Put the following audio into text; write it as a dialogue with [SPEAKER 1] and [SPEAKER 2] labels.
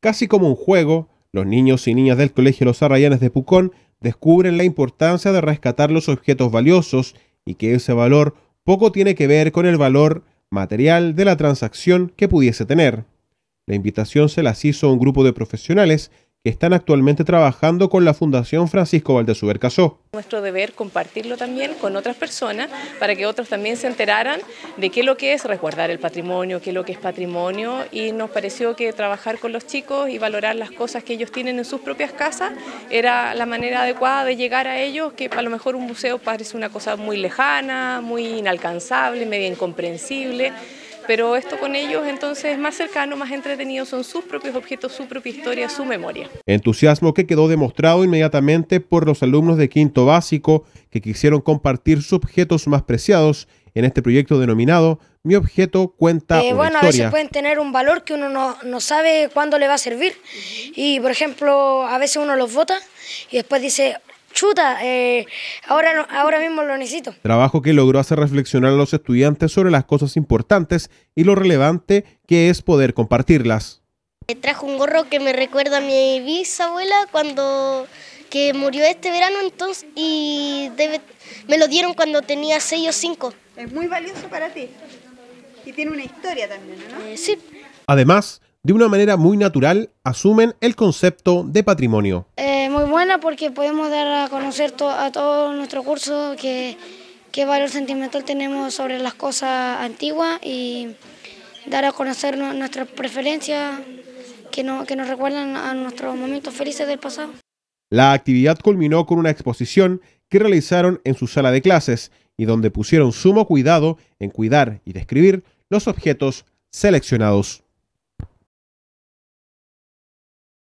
[SPEAKER 1] Casi como un juego, los niños y niñas del Colegio Los Arrayanes de Pucón descubren la importancia de rescatar los objetos valiosos y que ese valor poco tiene que ver con el valor material de la transacción que pudiese tener. La invitación se las hizo a un grupo de profesionales que están actualmente trabajando con la Fundación Francisco Valdezúber Casó.
[SPEAKER 2] Nuestro deber compartirlo también con otras personas para que otros también se enteraran de qué es lo que es resguardar el patrimonio, qué es lo que es patrimonio y nos pareció que trabajar con los chicos y valorar las cosas que ellos tienen en sus propias casas era la manera adecuada de llegar a ellos que a lo mejor un museo parece una cosa muy lejana, muy inalcanzable, medio incomprensible pero esto con ellos entonces más cercano, más entretenido, son sus propios objetos, su propia historia, su memoria.
[SPEAKER 1] Entusiasmo que quedó demostrado inmediatamente por los alumnos de quinto básico que quisieron compartir sus objetos más preciados en este proyecto denominado Mi objeto cuenta eh, una bueno, a veces pueden
[SPEAKER 3] tener un valor que uno no, no, sabe cuándo le va a servir y, por ejemplo, a veces uno los vota y después dice, chuta, eh, ahora, ahora mismo lo necesito.
[SPEAKER 1] Trabajo que logró hacer reflexionar a los estudiantes sobre las cosas importantes y lo relevante que es poder compartirlas.
[SPEAKER 4] Trajo un gorro que me recuerda a mi bisabuela cuando que murió este verano entonces y me lo dieron cuando tenía 6 o 5. Es muy valioso para ti y tiene una historia también, ¿no? Eh, sí.
[SPEAKER 1] Además, de una manera muy natural asumen el concepto de patrimonio.
[SPEAKER 4] Eh, muy buena porque podemos dar a conocer a todo nuestro curso qué valor sentimental tenemos sobre las cosas antiguas y dar a conocer nuestras preferencias que, que nos recuerdan a nuestros momentos felices del pasado.
[SPEAKER 1] La actividad culminó con una exposición que realizaron en su sala de clases y donde pusieron sumo cuidado en cuidar y describir los objetos seleccionados.